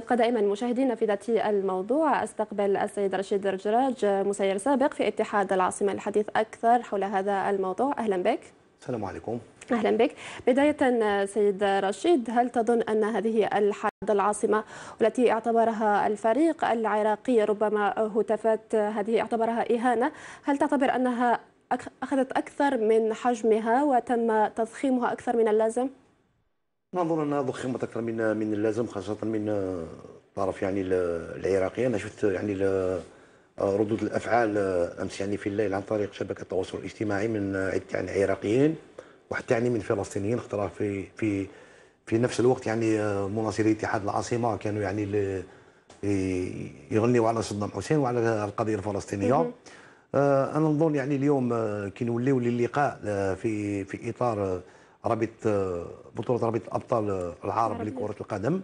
يبقى دائما مشاهدينا في ذات الموضوع استقبل السيد رشيد الرجراج مسير سابق في اتحاد العاصمه الحديث اكثر حول هذا الموضوع اهلا بك السلام عليكم اهلا بك بدايه سيد رشيد هل تظن ان هذه الحادثه العاصمه والتي اعتبرها الفريق العراقي ربما هتافات هذه اعتبرها اهانه هل تعتبر انها اخذت اكثر من حجمها وتم تضخيمها اكثر من اللازم نظن انها ضخمت اكثر من من اللازم خاصه من آه، طرف يعني العراقي انا شفت يعني آه، ردود الافعال آه، امس يعني في الليل عن طريق شبكه التواصل الاجتماعي من عده يعني عراقيين وحتى يعني من فلسطينيين خطرة في في في نفس الوقت يعني مناصري اتحاد العاصمه كانوا يعني يغنيوا على صدام حسين وعلى القضيه الفلسطينيه انا نظن يعني اليوم كي نوليو للقاء في في اطار رابط آه، بطوله رابط ابطال العرب لكره القدم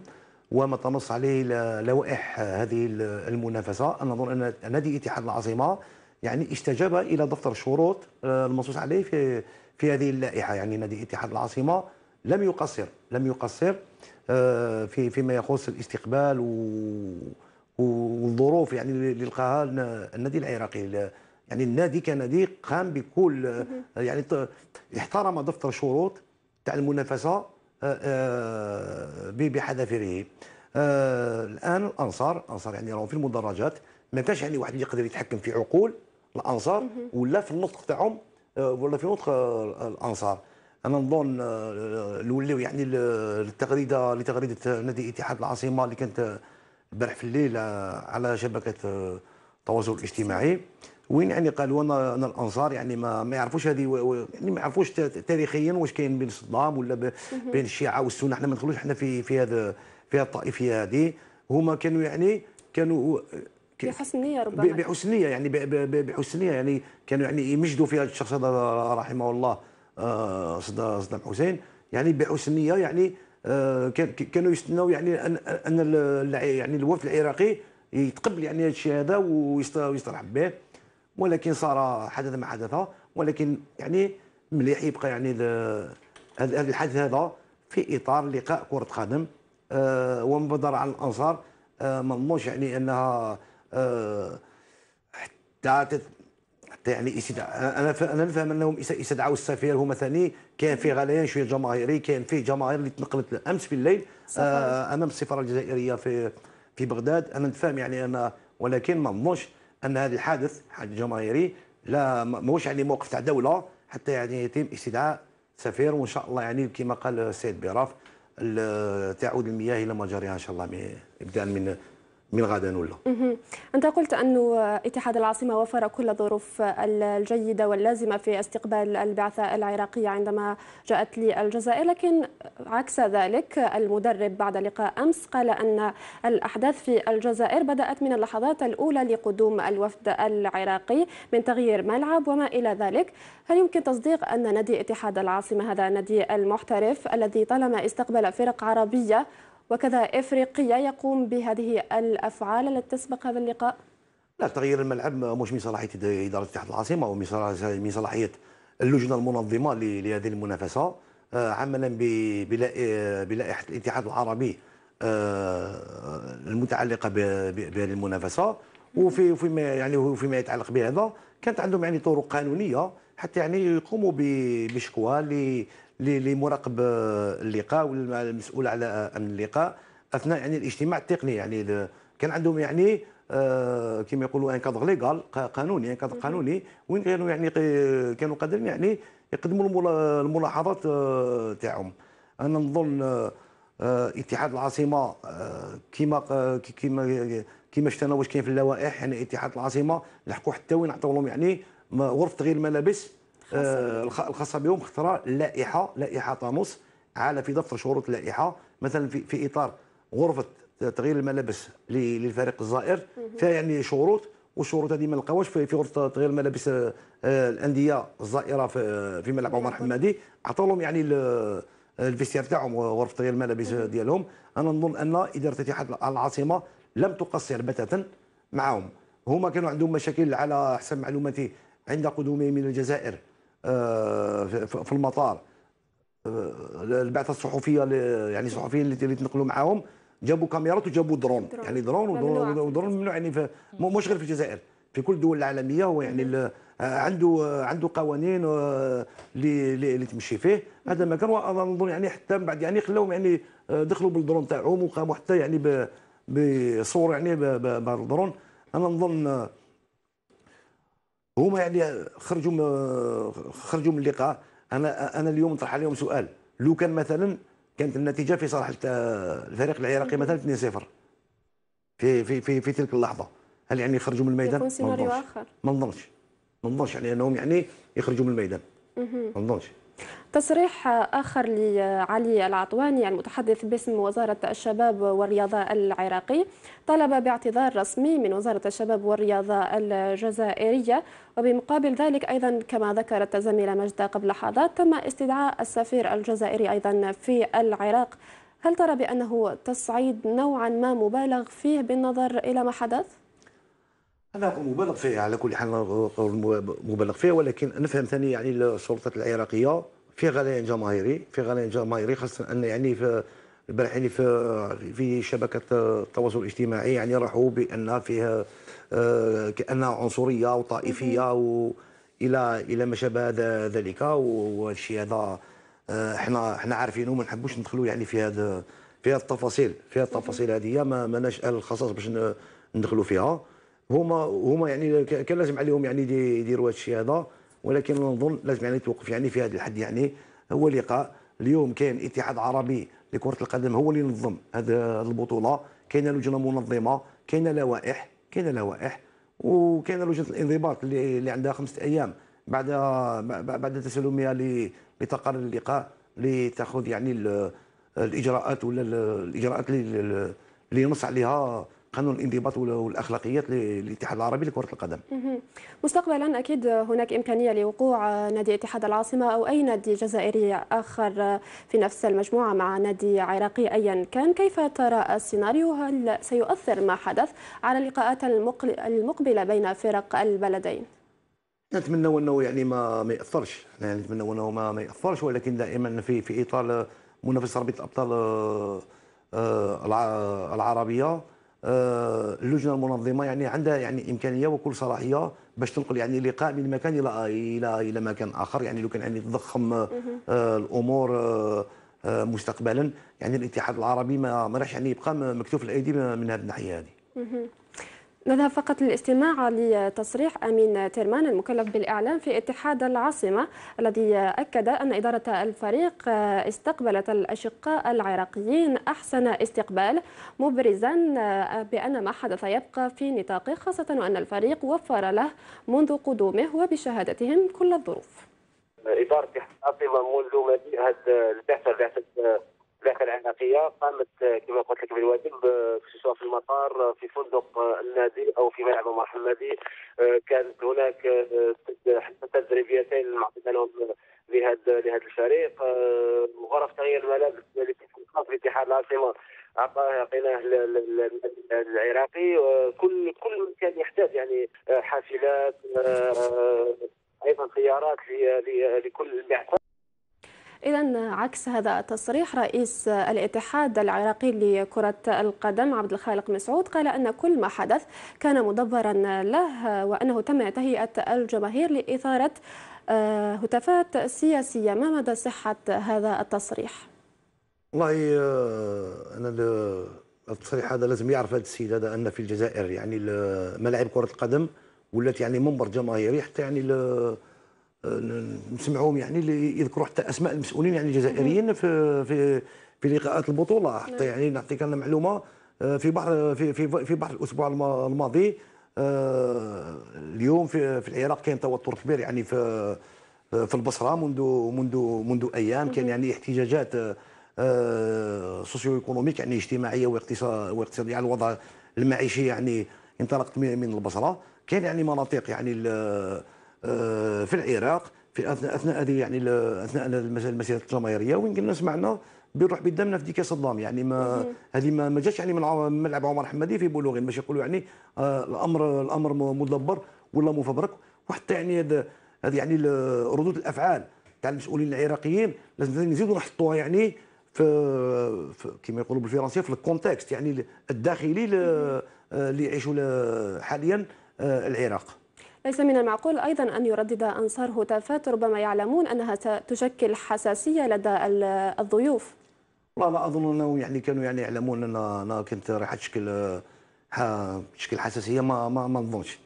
وما تنص عليه لوائح هذه المنافسه نظن ان نادي اتحاد العاصمه يعني استجاب الى دفتر الشروط آه، المنصوص عليه في في هذه اللائحه يعني نادي اتحاد العاصمه لم يقصر لم يقصر آه، في فيما يخص الاستقبال والظروف يعني اللي لقاها النادي العراقي يعني النادي كنادي قام بكل يعني احترم دفتر الشروط تاع المنافسه آه، آه، بحذافيره آه، الان الانصار الانصار يعني راهم في المدرجات ما كانش يعني واحد يقدر يتحكم في عقول الانصار ولا في النطق تاعهم ولا في نطق الانصار انا نظن نوليو يعني التغريده لتغريده نادي اتحاد العاصمه اللي كانت البارح في الليل على شبكه التواصل الاجتماعي وين يعني قالوا انا انا الانصار يعني ما ما يعرفوش هذه يعني ما يعرفوش تاريخيا واش كاين بين صدام ولا بين الشيعه والسنه احنا ما ندخلوش احنا في في هذا في الطائفيه هذه هما كانوا يعني كانوا بحسن نيه ربما بحسن نيه يعني بحسن نيه يعني كانوا يعني يمجدوا في هذا الشخص هذا رحمه الله آه، صدام حسين يعني بحسن نيه يعني آه، كانوا يستناو يعني ان يعني الوفد العراقي يتقبل يعني هذا الشيء هذا ويسترحب به ولكن صار حدث ما حدث ولكن يعني مليح يبقى يعني هذا الحدث هذا في اطار لقاء كره قدم آه ومبادره على الانصار آه ما نظنوش يعني انها آه حتى حتى يعني استدعاء انا ف... انا نفهم انهم استدعوا السفير هما ثاني كان فيه غليان شويه جماهيري كان فيه جماهير اللي تنقلت امس بالليل آه، امام السفاره الجزائريه في في بغداد انا نفهم يعني انا ولكن ما نظنوش ان هذا الحادث حادث جماهيري لا ماهوش يعني موقف تاع دوله حتى يعني يتم استدعاء سفير وان شاء الله يعني كما قال السيد بيراف تعود المياه الى مجاريها ان شاء الله ابدا من من غدا ولا أنت قلت أن اتحاد العاصمة وفر كل الظروف الجيدة واللازمة في استقبال البعثة العراقية عندما جاءت للجزائر لكن عكس ذلك المدرب بعد لقاء أمس قال أن الأحداث في الجزائر بدأت من اللحظات الأولى لقدوم الوفد العراقي من تغيير ملعب وما إلى ذلك هل يمكن تصديق أن نادي اتحاد العاصمة هذا النادي المحترف الذي طالما استقبل فرق عربية وكذا إفريقيا يقوم بهذه الأفعال التي تسبق هذا اللقاء؟ لا تغيير الملعب مش من صلاحيه اداره اتحاد العاصمه ومن صلاحيه اللجنه المنظمه لهذه المنافسه آه، عملا بلائحه آه، الاتحاد العربي آه، المتعلقه بهذه المنافسه وفي فيما يعني فيما يتعلق بهذا كانت عندهم يعني طرق قانونيه حتى يعني يقوموا بشكوى لمراقب اللقاء والمسؤول على امن اللقاء اثناء يعني الاجتماع التقني يعني كان عندهم يعني آه، كما يقولوا ان كادر ليغال قانوني ان كادر قانوني وين كانوا يعني كانوا قادرين يعني يقدموا الملاحظات آه، تاعهم انا نظن آه، اتحاد العاصمه كما كما كما شفنا واش كاين في اللوائح يعني اتحاد العاصمه لحقوا حتى وين عطاو لهم يعني غرفه تغيير الملابس آه، الخاصه بهم اخترع لائحه لائحه طاموس على في دفتر شروط اللائحه مثلا في, في اطار غرفه تغيير الملابس للفريق الزائر فيها يعني شروط والشروط هذه ما لقاوهاش في غرفه تغيير الملابس آه، الانديه الزائره في ملعب عمر حمادي عطاو لهم يعني الفيستير تاعهم غرفه تغيير الملابس ديالهم انا نظن ان اداره اتحاد العاصمه لم تقصر بتاتا معهم هما كانوا عندهم مشاكل على حسب معلوماتي عند قدومهم من الجزائر آه، في المطار آه، البعثه الصحفيه يعني الصحفيين اللي تنقلوا معاهم جابوا كاميرات وجابوا درون, درون. يعني درون ودرون ودرون ممنوع يعني مش غير في الجزائر في كل الدول العالميه هو يعني آه، عنده عنده قوانين اللي تمشي فيه هذا ما كان نظن يعني حتى من بعد يعني خلاهم يعني دخلوا بالدرون تاعهم وقاموا حتى يعني بصور يعني بالدرون انا نظن هما يعني خرجوا خرجوا من اللقاء انا انا اليوم نطرح عليهم سؤال لو كان مثلا كانت النتيجه في صالح الفريق العراقي مثلا 2-0 في في في في تلك اللحظه هل يعني يخرجوا من الميدان؟ يكون سيناريو اخر ما نظنش ما نظنش يعني انهم يعني يخرجوا من الميدان ما نظنش تصريح آخر لعلي العطواني المتحدث باسم وزارة الشباب والرياضة العراقي طلب باعتذار رسمي من وزارة الشباب والرياضة الجزائرية وبمقابل ذلك أيضا كما ذكرت زميلة مجدة قبل لحظات تم استدعاء السفير الجزائري أيضا في العراق هل ترى بأنه تصعيد نوعا ما مبالغ فيه بالنظر إلى ما حدث؟ انا مبالغ فيها على كل حال مبالغ فيها ولكن نفهم ثاني يعني السلطات العراقيه في غليان جماهيري في غليان جماهيري خاصه ان يعني في البارح يعني في في شبكه التواصل الاجتماعي يعني راحوا بان فيها آه، كانها عنصريه وطائفيه والى الى ما شابه ذلك والشيء هذا احنا آه، احنا عارفينه وما نحبوش ندخلوا يعني في هذا في هذه التفاصيل في هذه التفاصيل هذه ما ماناش الخصاص باش ندخلوا فيها هما هما يعني كان لازم عليهم يعني يديروا هذا الشيء هذا ولكن نظن لازم يعني توقف يعني في هذا الحد يعني هو لقاء اليوم كان اتحاد عربي لكره القدم هو اللي نظم هذه البطوله كاينه لجنه منظمه كاينه لوائح كاينه لوائح وكاينه لجنه الانضباط اللي, اللي عندها خمسه ايام بعد بعد تسلمها لتقرير اللقاء لتاخذ يعني الاجراءات ولا الاجراءات اللي ينص عليها قانون الانضباط والاخلاقيات للاتحاد العربي لكره القدم. مستقبلا اكيد هناك امكانيه لوقوع نادي اتحاد العاصمه او اي نادي جزائري اخر في نفس المجموعه مع نادي عراقي ايا كان، كيف ترى السيناريو؟ هل سيؤثر ما حدث على اللقاءات المقبله بين فرق البلدين؟ نتمنى انه يعني ما ما ياثرش، يعني نتمنى انه ما ما ياثرش ولكن دائما في في اطار منافسه رابطه الابطال آه، آه، العربيه آه، اللجنه المنظمه يعني عندها يعني امكانيه وكل صلاحيه باش تنقل يعني لقاء من مكان الى الى الى مكان اخر يعني لو كان يعني تضخم آه، الامور آه، مستقبلا يعني الاتحاد العربي ما راحش يعني يبقى مكتوف الايدي من هذه الناحيه هذه نذهب فقط للاستماع لتصريح أمين تيرمان المكلف بالإعلام في اتحاد العاصمة الذي أكد أن إدارة الفريق استقبلت الأشقاء العراقيين أحسن استقبال مبرزا بأن ما حدث يبقى في نطاقه خاصة وأن الفريق وفر له منذ قدومه وبشهادتهم كل الظروف إدارة العاصمة منذ مجيء هذا البعثة بعثة داخل عن قامت كما قلت لك بالواجب سواء في المطار في فندق النادي او في ملعب محمدي النادي آه، كانت هناك آه، حتى تدريبيتين معطينا لهم لهذا لهذا الفريق آه، غرف تغيير الملابس التي في اتحاد العاصمه قناه العراقي كل كل من كان يحتاج يعني حافلات ايضا سيارات لكل المعتاد إذا عكس هذا التصريح رئيس الاتحاد العراقي لكرة القدم عبد الخالق مسعود قال أن كل ما حدث كان مدبرا له وأنه تم تهيئة الجماهير لإثارة آه، هتافات سياسية ما مدى صحة هذا التصريح؟ والله آه، أنا التصريح هذا لازم يعرف هذا السيد هذا أن في الجزائر يعني ملاعب كرة القدم ولات يعني منبر جماهيري حتى يعني نسمعوهم يعني اللي يذكروا حتى اسماء المسؤولين يعني الجزائريين في في في لقاءات البطوله حتى يعني نعطيك انا معلومه آه، في بعض في في في بعض الاسبوع الماضي آه، اليوم في في العراق كاين توتر كبير يعني في في البصره منذ منذ منذ ايام كان يعني احتجاجات آه، سوسيو ايكونوميك يعني اجتماعيه واقتصاديه على الوضع المعيشي يعني انطلقت من البصره كان يعني مناطق يعني آه، في العراق في اثناء اثناء هذه يعني اثناء المسيره الجماهيريه وين كنا سمعنا بيروح بدمنا في ديك صدام يعني ما هذه ما, ما جاتش يعني من ملعب عمر حمدي في بلوغين باش يقولوا يعني آه، الامر الامر مدبر ولا مفبرك وحتى يعني هذه يعني ردود الافعال تاع المسؤولين العراقيين لازم نزيدوا نحطوها يعني في, في كما يقولوا بالفرنسيه في الكونتكست يعني الداخلي آه، اللي يعيشوا حاليا العراق ليس من المعقول أيضا أن يردد أنصار هتافات ربما يعلمون أنها ستشكل حساسية لدى الضيوف لا لا اظن انه يعني كانوا يعني يعلمون ان انا كنت راح تشكل تشكل حساسيه ما ما ما نظنش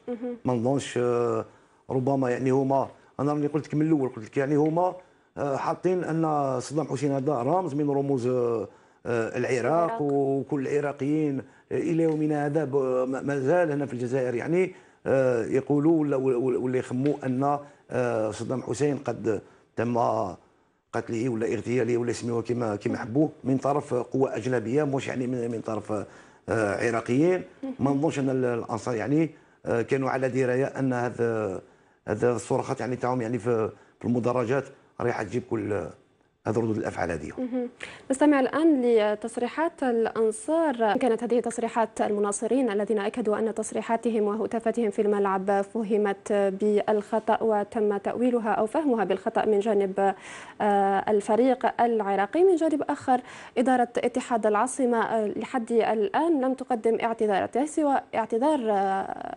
ما نظنش آه، ربما يعني هما انا راني قلت لك من الاول قلت لك يعني هما آه، حاطين ان صدام حسين هذا رمز من رموز آه، العراق وكل العراقيين الى يومنا هذا مازال هنا في الجزائر يعني آه، يقولوا ولا يخموا ان آه، صدام حسين قد تم قتله ولا اغتياله ولا سميوه كما كما حبوه من طرف قوى اجنبيه مش يعني من طرف آه، عراقيين ما نظنش ان الانصار يعني كانوا على درايه ان هذا هذا الصراخات يعني تاعهم يعني في المدرجات رايحه تجيب كل هذا ردود الافعال هذه نستمع الان لتصريحات الانصار كانت هذه تصريحات المناصرين الذين اكدوا ان تصريحاتهم وهتافاتهم في الملعب فهمت بالخطا وتم تاويلها او فهمها بالخطا من جانب آه، الفريق العراقي من جانب اخر اداره اتحاد العاصمه آه، لحد الان لم تقدم اعتذارات سوى اعتذار آه،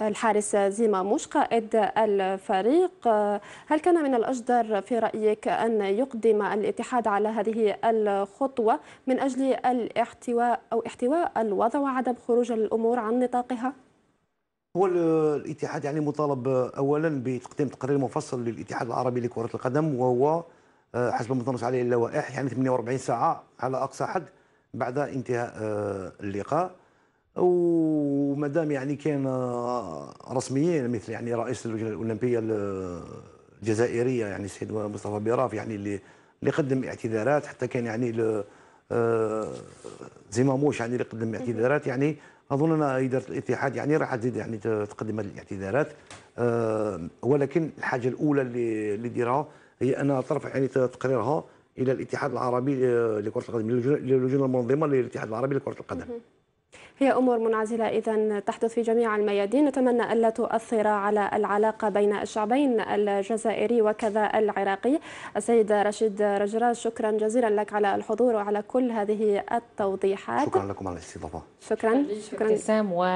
الحارس موش قائد الفريق هل كان من الأجدر في رأيك أن يقدم الاتحاد على هذه الخطوة من أجل الاحتواء أو احتواء الوضع وعدم خروج الأمور عن نطاقها؟ هو الاتحاد يعني مطالب أولا بتقديم تقرير مفصل للاتحاد العربي لكرة القدم وهو آه، حسب ما تنص عليه اللوائح يعني 48 ساعة على أقصى حد بعد انتهاء آه، اللقاء ومادام يعني كان آه، رسميين مثل يعني رئيس اللجنه الاولمبيه الجزائريه يعني السيد مصطفى بيراف يعني اللي اللي قدم اعتذارات حتى كان يعني آه، زيماموش يعني اللي قدم اعتذارات يعني اظن ان اداره الاتحاد يعني راح تزيد يعني تقدم هذه الاعتذارات آه، ولكن الحاجه الاولى اللي اللي ديرها هي انها ترفع يعني تقريرها الى الاتحاد العربي لكره القدم للجنه المنظمه للاتحاد العربي لكره القدم هي أمور منعزلة إذا تحدث في جميع الميادين نتمنى ألا تؤثر على العلاقة بين الشعبين الجزائري وكذا العراقي السيد رشيد رجراج شكرا جزيلا لك على الحضور وعلى كل هذه التوضيحات شكرا لكم على الاستضافة شكرا شكرا, شكرا.